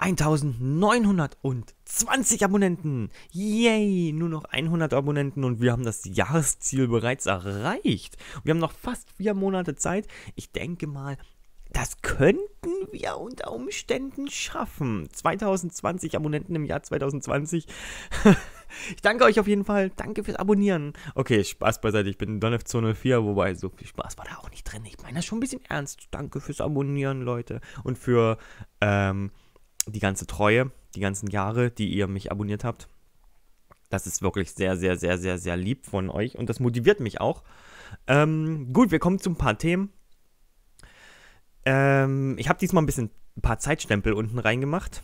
1920 Abonnenten. Yay, nur noch 100 Abonnenten und wir haben das Jahresziel bereits erreicht. Wir haben noch fast vier Monate Zeit. Ich denke mal, das könnten wir unter Umständen schaffen. 2020 Abonnenten im Jahr 2020. ich danke euch auf jeden Fall. Danke fürs Abonnieren. Okay, Spaß beiseite. Ich bin DonF204, wobei so viel Spaß war da auch nicht drin. Ich meine das schon ein bisschen ernst. Danke fürs Abonnieren, Leute. Und für, ähm, die ganze Treue, die ganzen Jahre, die ihr mich abonniert habt. Das ist wirklich sehr, sehr, sehr, sehr, sehr lieb von euch und das motiviert mich auch. Ähm, gut, wir kommen zu ein paar Themen. Ähm, ich habe diesmal ein bisschen ein paar Zeitstempel unten reingemacht.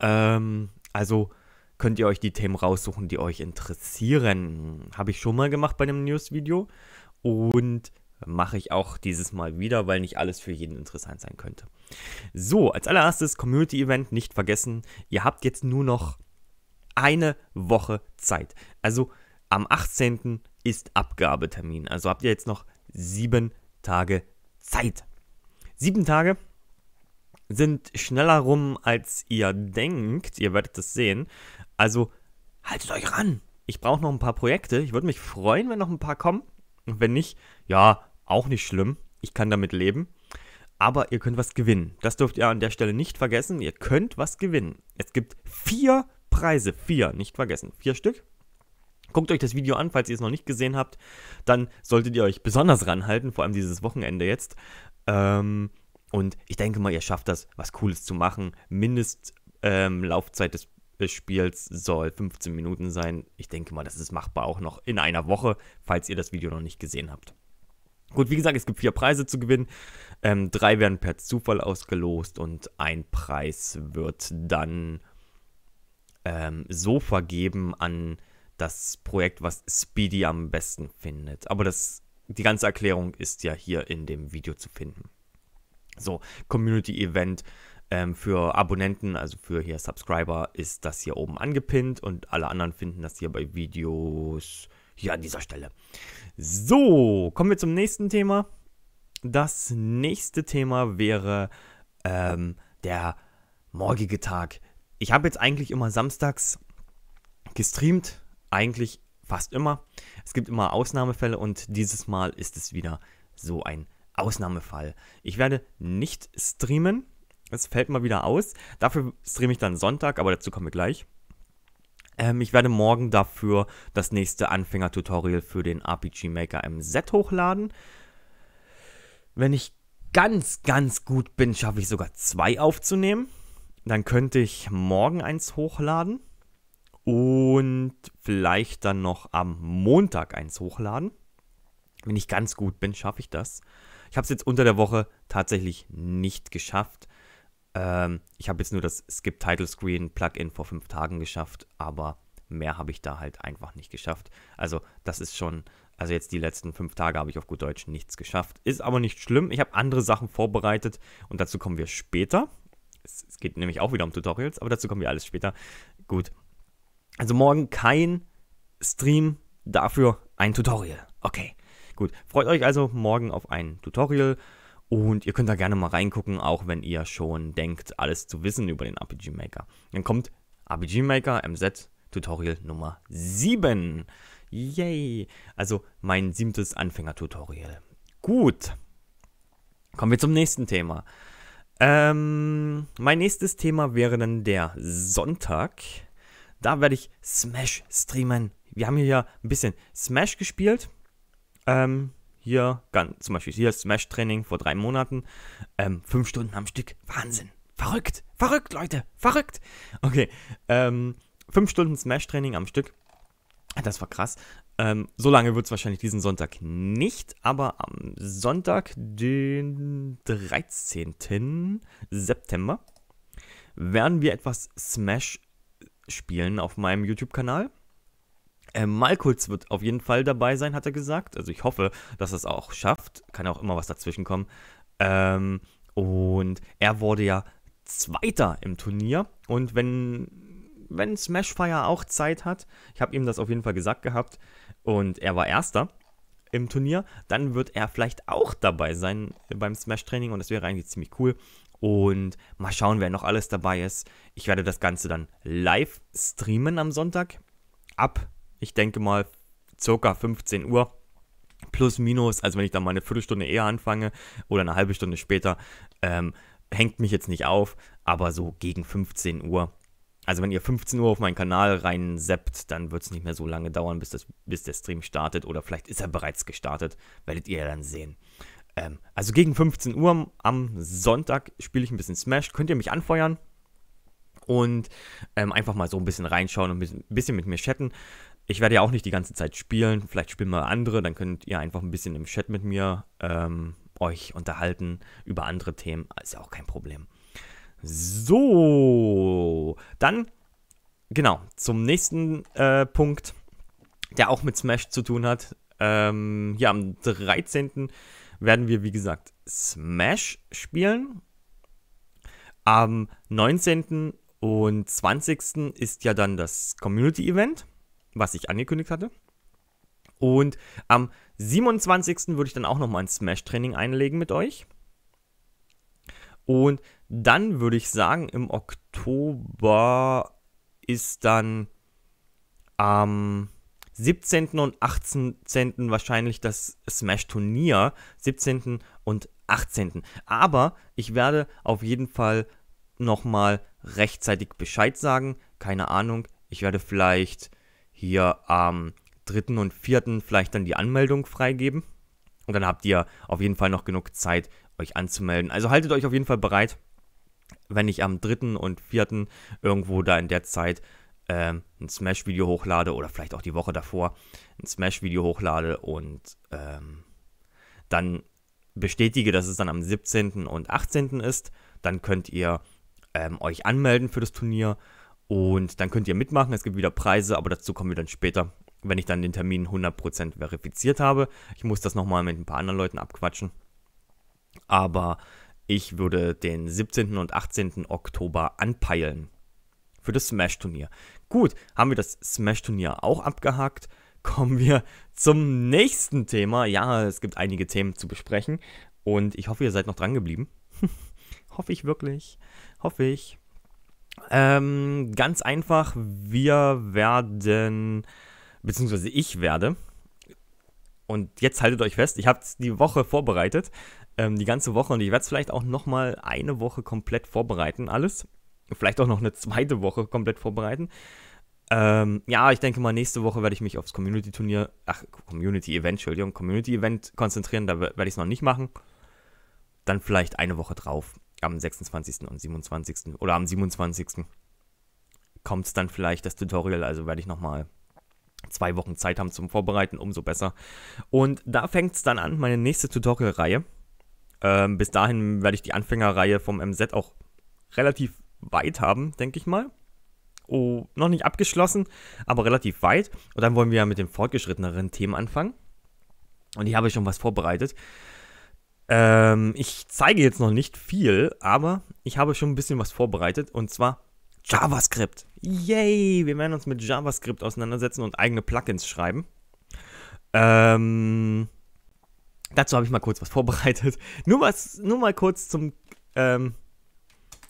Ähm, also könnt ihr euch die Themen raussuchen, die euch interessieren. Habe ich schon mal gemacht bei einem News-Video. Und mache ich auch dieses Mal wieder, weil nicht alles für jeden interessant sein könnte. So, als allererstes Community Event nicht vergessen. Ihr habt jetzt nur noch eine Woche Zeit. Also am 18. ist Abgabetermin. Also habt ihr jetzt noch sieben Tage Zeit. Sieben Tage sind schneller rum, als ihr denkt. Ihr werdet es sehen. Also haltet euch ran. Ich brauche noch ein paar Projekte. Ich würde mich freuen, wenn noch ein paar kommen. Und wenn nicht, ja, auch nicht schlimm. Ich kann damit leben. Aber ihr könnt was gewinnen. Das dürft ihr an der Stelle nicht vergessen. Ihr könnt was gewinnen. Es gibt vier Preise. Vier, nicht vergessen. Vier Stück. Guckt euch das Video an, falls ihr es noch nicht gesehen habt. Dann solltet ihr euch besonders ranhalten, vor allem dieses Wochenende jetzt. Ähm, und ich denke mal, ihr schafft das, was Cooles zu machen. Mindestlaufzeit ähm, des des Spiels soll 15 Minuten sein. Ich denke mal, das ist machbar auch noch in einer Woche, falls ihr das Video noch nicht gesehen habt. Gut, wie gesagt, es gibt vier Preise zu gewinnen. Ähm, drei werden per Zufall ausgelost und ein Preis wird dann ähm, so vergeben an das Projekt, was Speedy am besten findet. Aber das, die ganze Erklärung ist ja hier in dem Video zu finden. So, Community Event ähm, für Abonnenten, also für hier Subscriber, ist das hier oben angepinnt und alle anderen finden das hier bei Videos hier an dieser Stelle. So, kommen wir zum nächsten Thema. Das nächste Thema wäre ähm, der morgige Tag. Ich habe jetzt eigentlich immer samstags gestreamt, eigentlich fast immer. Es gibt immer Ausnahmefälle und dieses Mal ist es wieder so ein Ausnahmefall. Ich werde nicht streamen, es fällt mal wieder aus. Dafür streame ich dann Sonntag, aber dazu kommen wir gleich. Ähm, ich werde morgen dafür das nächste Anfänger-Tutorial für den RPG Maker MZ hochladen. Wenn ich ganz, ganz gut bin, schaffe ich sogar zwei aufzunehmen. Dann könnte ich morgen eins hochladen und vielleicht dann noch am Montag eins hochladen. Wenn ich ganz gut bin, schaffe ich das. Ich habe es jetzt unter der Woche tatsächlich nicht geschafft. Ähm, ich habe jetzt nur das Skip Title Screen Plugin vor fünf Tagen geschafft, aber mehr habe ich da halt einfach nicht geschafft. Also das ist schon, also jetzt die letzten fünf Tage habe ich auf gut Deutsch nichts geschafft. Ist aber nicht schlimm, ich habe andere Sachen vorbereitet und dazu kommen wir später. Es, es geht nämlich auch wieder um Tutorials, aber dazu kommen wir alles später. Gut. Also morgen kein Stream, dafür ein Tutorial. Okay, gut. Freut euch also morgen auf ein Tutorial. Und ihr könnt da gerne mal reingucken, auch wenn ihr schon denkt, alles zu wissen über den RPG Maker. Dann kommt RPG Maker MZ Tutorial Nummer 7. Yay! Also mein siebtes Anfänger-Tutorial. Gut. Kommen wir zum nächsten Thema. Ähm, mein nächstes Thema wäre dann der Sonntag. Da werde ich Smash streamen. Wir haben hier ja ein bisschen Smash gespielt. Ähm, hier, ganz, zum Beispiel hier Smash-Training vor drei Monaten. Ähm, fünf Stunden am Stück. Wahnsinn. Verrückt. Verrückt, Leute. Verrückt. Okay. Ähm, fünf Stunden Smash-Training am Stück. Das war krass. Ähm, so lange wird es wahrscheinlich diesen Sonntag nicht, aber am Sonntag, den 13. September, werden wir etwas Smash spielen auf meinem YouTube-Kanal. Äh, Malkulz wird auf jeden Fall dabei sein, hat er gesagt. Also ich hoffe, dass er es auch schafft. Kann auch immer was dazwischen kommen. Ähm, und er wurde ja Zweiter im Turnier. Und wenn, wenn Smashfire auch Zeit hat, ich habe ihm das auf jeden Fall gesagt gehabt, und er war Erster im Turnier, dann wird er vielleicht auch dabei sein beim Smash-Training und das wäre eigentlich ziemlich cool. Und mal schauen, wer noch alles dabei ist. Ich werde das Ganze dann live streamen am Sonntag ab ich denke mal, circa 15 Uhr. Plus, minus, also wenn ich dann mal eine Viertelstunde eher anfange oder eine halbe Stunde später, ähm, hängt mich jetzt nicht auf, aber so gegen 15 Uhr. Also wenn ihr 15 Uhr auf meinen Kanal rein reinseppt, dann wird es nicht mehr so lange dauern, bis, das, bis der Stream startet oder vielleicht ist er bereits gestartet, werdet ihr ja dann sehen. Ähm, also gegen 15 Uhr am Sonntag spiele ich ein bisschen Smash, könnt ihr mich anfeuern und ähm, einfach mal so ein bisschen reinschauen und ein bisschen mit mir chatten ich werde ja auch nicht die ganze Zeit spielen. Vielleicht spielen mal andere, dann könnt ihr einfach ein bisschen im Chat mit mir ähm, euch unterhalten über andere Themen. Ist ja auch kein Problem. So, dann genau zum nächsten äh, Punkt, der auch mit Smash zu tun hat. Ähm, ja, am 13. werden wir, wie gesagt, Smash spielen. Am 19. und 20. ist ja dann das Community-Event was ich angekündigt hatte. Und am 27. würde ich dann auch nochmal ein Smash-Training einlegen mit euch. Und dann würde ich sagen, im Oktober ist dann am 17. und 18. wahrscheinlich das Smash-Turnier. 17. und 18. Aber ich werde auf jeden Fall nochmal rechtzeitig Bescheid sagen. Keine Ahnung. Ich werde vielleicht hier am 3. und 4. vielleicht dann die Anmeldung freigeben. Und dann habt ihr auf jeden Fall noch genug Zeit, euch anzumelden. Also haltet euch auf jeden Fall bereit, wenn ich am 3. und 4. irgendwo da in der Zeit äh, ein Smash-Video hochlade oder vielleicht auch die Woche davor ein Smash-Video hochlade und ähm, dann bestätige, dass es dann am 17. und 18. ist. Dann könnt ihr ähm, euch anmelden für das Turnier und dann könnt ihr mitmachen. Es gibt wieder Preise, aber dazu kommen wir dann später, wenn ich dann den Termin 100% verifiziert habe. Ich muss das nochmal mit ein paar anderen Leuten abquatschen. Aber ich würde den 17. und 18. Oktober anpeilen für das Smash-Turnier. Gut, haben wir das Smash-Turnier auch abgehakt. Kommen wir zum nächsten Thema. Ja, es gibt einige Themen zu besprechen und ich hoffe, ihr seid noch dran geblieben. hoffe ich wirklich. Hoffe ich. Ähm, ganz einfach, wir werden, beziehungsweise ich werde, und jetzt haltet euch fest, ich habe die Woche vorbereitet, ähm, die ganze Woche, und ich werde es vielleicht auch nochmal eine Woche komplett vorbereiten, alles. Vielleicht auch noch eine zweite Woche komplett vorbereiten. Ähm, ja, ich denke mal, nächste Woche werde ich mich aufs Community-Turnier, ach, Community-Event, Entschuldigung, Community-Event konzentrieren, da werde ich es noch nicht machen. Dann vielleicht eine Woche drauf am 26. und 27. oder am 27. kommt es dann vielleicht das Tutorial, also werde ich nochmal zwei Wochen Zeit haben zum Vorbereiten, umso besser. Und da fängt es dann an, meine nächste Tutorial-Reihe. Ähm, bis dahin werde ich die Anfängerreihe vom MZ auch relativ weit haben, denke ich mal. Oh, noch nicht abgeschlossen, aber relativ weit. Und dann wollen wir ja mit den fortgeschritteneren Themen anfangen. Und ich habe schon was vorbereitet. Ähm, ich zeige jetzt noch nicht viel, aber ich habe schon ein bisschen was vorbereitet und zwar JavaScript. Yay! Wir werden uns mit JavaScript auseinandersetzen und eigene Plugins schreiben. Ähm, dazu habe ich mal kurz was vorbereitet. Nur, was, nur mal kurz zum ähm,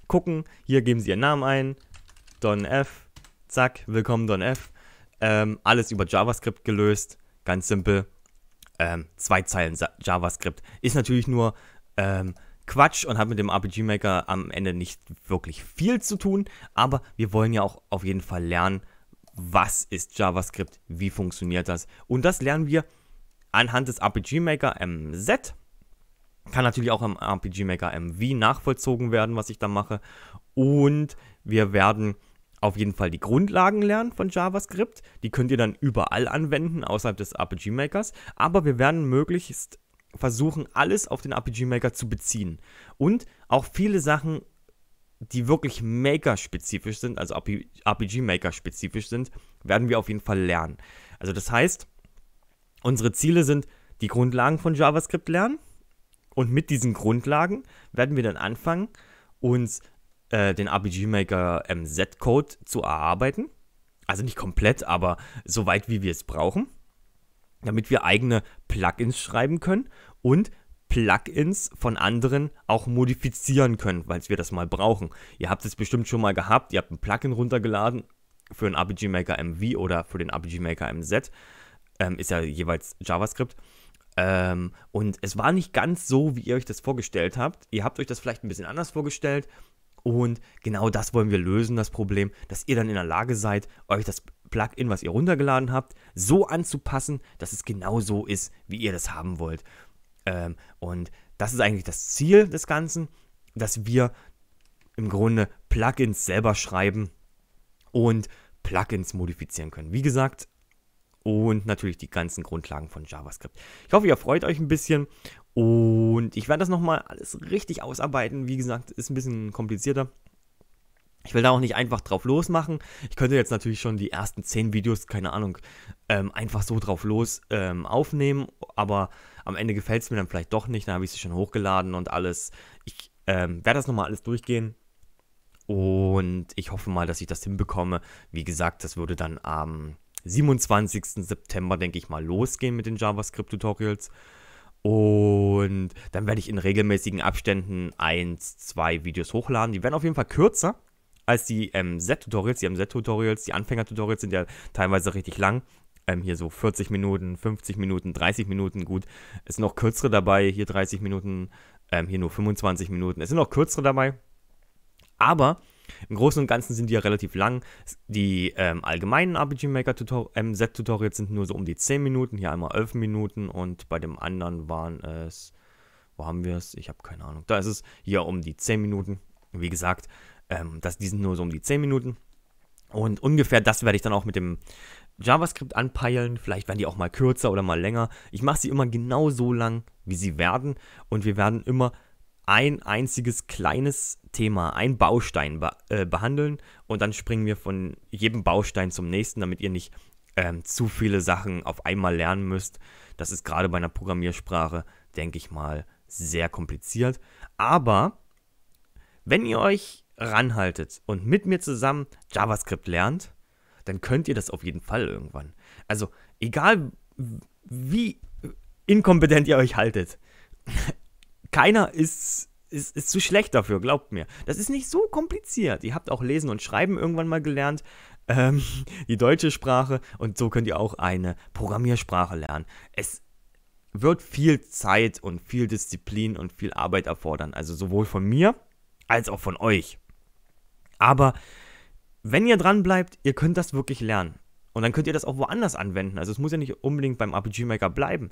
Gucken. Hier geben Sie Ihren Namen ein. Don F. Zack, willkommen Don F. Ähm, alles über JavaScript gelöst. Ganz simpel ähm, zwei Zeilen JavaScript. Ist natürlich nur ähm, Quatsch und hat mit dem RPG Maker am Ende nicht wirklich viel zu tun, aber wir wollen ja auch auf jeden Fall lernen, was ist JavaScript, wie funktioniert das. Und das lernen wir anhand des RPG Maker MZ. Kann natürlich auch im RPG Maker MV nachvollzogen werden, was ich da mache. Und wir werden auf jeden Fall die Grundlagen lernen von JavaScript. Die könnt ihr dann überall anwenden, außerhalb des RPG Makers. Aber wir werden möglichst versuchen, alles auf den RPG Maker zu beziehen. Und auch viele Sachen, die wirklich Maker-spezifisch sind, also RPG Maker-spezifisch sind, werden wir auf jeden Fall lernen. Also das heißt, unsere Ziele sind die Grundlagen von JavaScript lernen. Und mit diesen Grundlagen werden wir dann anfangen, uns äh, den RBG Maker MZ ähm, Code zu erarbeiten. Also nicht komplett, aber so weit, wie wir es brauchen. Damit wir eigene Plugins schreiben können und Plugins von anderen auch modifizieren können, weil wir das mal brauchen. Ihr habt es bestimmt schon mal gehabt, ihr habt ein Plugin runtergeladen für den RPG Maker MV oder für den RPG Maker MZ. Ähm, ist ja jeweils JavaScript. Ähm, und es war nicht ganz so, wie ihr euch das vorgestellt habt. Ihr habt euch das vielleicht ein bisschen anders vorgestellt. Und genau das wollen wir lösen, das Problem, dass ihr dann in der Lage seid, euch das Plugin, was ihr runtergeladen habt, so anzupassen, dass es genau so ist, wie ihr das haben wollt. Ähm, und das ist eigentlich das Ziel des Ganzen, dass wir im Grunde Plugins selber schreiben und Plugins modifizieren können. Wie gesagt, und natürlich die ganzen Grundlagen von JavaScript. Ich hoffe, ihr freut euch ein bisschen und ich werde das nochmal alles richtig ausarbeiten. Wie gesagt, ist ein bisschen komplizierter. Ich will da auch nicht einfach drauf losmachen. Ich könnte jetzt natürlich schon die ersten 10 Videos, keine Ahnung, ähm, einfach so drauf los ähm, aufnehmen, aber am Ende gefällt es mir dann vielleicht doch nicht. Dann habe ich sie schon hochgeladen und alles. Ich ähm, werde das nochmal alles durchgehen. Und ich hoffe mal, dass ich das hinbekomme. Wie gesagt, das würde dann am 27. September, denke ich mal, losgehen mit den JavaScript-Tutorials. Und dann werde ich in regelmäßigen Abständen eins, zwei Videos hochladen. Die werden auf jeden Fall kürzer als die ähm, Z-Tutorials. Die MZ-Tutorials, ähm, die Anfänger-Tutorials sind ja teilweise richtig lang. Ähm, hier so 40 Minuten, 50 Minuten, 30 Minuten, gut. Es sind noch kürzere dabei, hier 30 Minuten, ähm, hier nur 25 Minuten. Es sind noch kürzere dabei. Aber im Großen und Ganzen sind die ja relativ lang. Die ähm, allgemeinen RPG Maker -Tutor ähm, Set Tutorials sind nur so um die 10 Minuten, hier einmal 11 Minuten und bei dem anderen waren es, wo haben wir es? Ich habe keine Ahnung. Da ist es hier um die 10 Minuten. Wie gesagt, ähm, das, die sind nur so um die 10 Minuten. Und ungefähr das werde ich dann auch mit dem JavaScript anpeilen. Vielleicht werden die auch mal kürzer oder mal länger. Ich mache sie immer genau so lang, wie sie werden. Und wir werden immer ein einziges kleines Thema, ein Baustein be äh, behandeln und dann springen wir von jedem Baustein zum nächsten, damit ihr nicht ähm, zu viele Sachen auf einmal lernen müsst. Das ist gerade bei einer Programmiersprache, denke ich mal, sehr kompliziert. Aber wenn ihr euch ranhaltet und mit mir zusammen JavaScript lernt, dann könnt ihr das auf jeden Fall irgendwann. Also egal wie inkompetent ihr euch haltet, keiner ist, ist, ist zu schlecht dafür, glaubt mir. Das ist nicht so kompliziert. Ihr habt auch Lesen und Schreiben irgendwann mal gelernt. Ähm, die deutsche Sprache und so könnt ihr auch eine Programmiersprache lernen. Es wird viel Zeit und viel Disziplin und viel Arbeit erfordern, also sowohl von mir als auch von euch. Aber wenn ihr dran bleibt, ihr könnt das wirklich lernen. Und dann könnt ihr das auch woanders anwenden. Also es muss ja nicht unbedingt beim RPG Maker bleiben.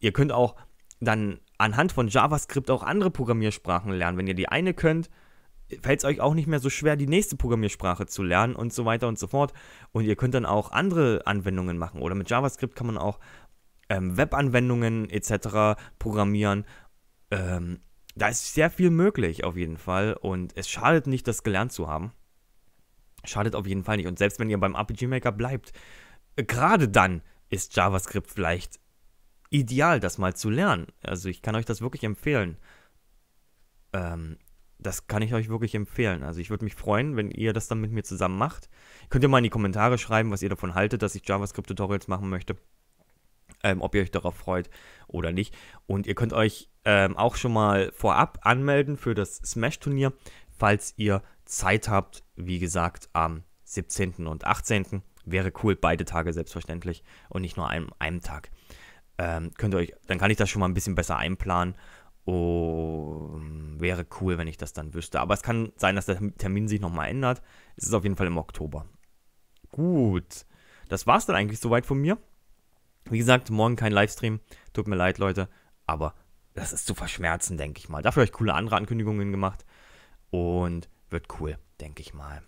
Ihr könnt auch dann anhand von JavaScript auch andere Programmiersprachen lernen. Wenn ihr die eine könnt, fällt es euch auch nicht mehr so schwer, die nächste Programmiersprache zu lernen und so weiter und so fort. Und ihr könnt dann auch andere Anwendungen machen. Oder mit JavaScript kann man auch ähm, Webanwendungen etc. programmieren. Ähm, da ist sehr viel möglich auf jeden Fall. Und es schadet nicht, das gelernt zu haben. Schadet auf jeden Fall nicht. Und selbst wenn ihr beim RPG Maker bleibt, äh, gerade dann ist JavaScript vielleicht ideal, das mal zu lernen. Also ich kann euch das wirklich empfehlen. Ähm, das kann ich euch wirklich empfehlen. Also ich würde mich freuen, wenn ihr das dann mit mir zusammen macht. Könnt ihr mal in die Kommentare schreiben, was ihr davon haltet, dass ich JavaScript-Tutorials machen möchte. Ähm, ob ihr euch darauf freut oder nicht. Und ihr könnt euch ähm, auch schon mal vorab anmelden für das Smash-Turnier, falls ihr Zeit habt. Wie gesagt, am 17. und 18. wäre cool, beide Tage selbstverständlich und nicht nur an einem, einem Tag ähm, könnt ihr euch, dann kann ich das schon mal ein bisschen besser einplanen. Oh, wäre cool, wenn ich das dann wüsste. Aber es kann sein, dass der Termin sich nochmal ändert. Es ist auf jeden Fall im Oktober. Gut. Das war's dann eigentlich soweit von mir. Wie gesagt, morgen kein Livestream. Tut mir leid, Leute. Aber das ist zu verschmerzen, denke ich mal. Dafür habe ich coole andere Ankündigungen gemacht. Und wird cool, denke ich mal.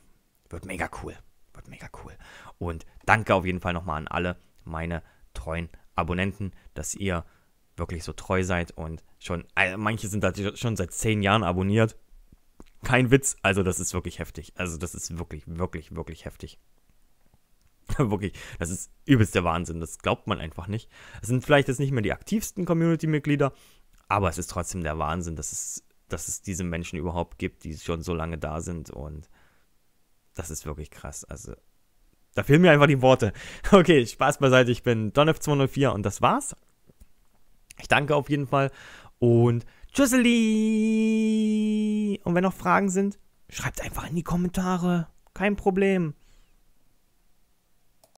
Wird mega cool. Wird mega cool. Und danke auf jeden Fall nochmal an alle meine treuen Abonnenten, dass ihr wirklich so treu seid und schon, also manche sind da schon seit zehn Jahren abonniert. Kein Witz, also das ist wirklich heftig. Also das ist wirklich, wirklich, wirklich heftig. wirklich, das ist übelst der Wahnsinn, das glaubt man einfach nicht. Es sind vielleicht jetzt nicht mehr die aktivsten Community-Mitglieder, aber es ist trotzdem der Wahnsinn, dass es, dass es diese Menschen überhaupt gibt, die schon so lange da sind und das ist wirklich krass. Also da fehlen mir einfach die Worte. Okay, Spaß beiseite, ich bin DonF204 und das war's. Ich danke auf jeden Fall und tschüsseli! Und wenn noch Fragen sind, schreibt einfach in die Kommentare. Kein Problem.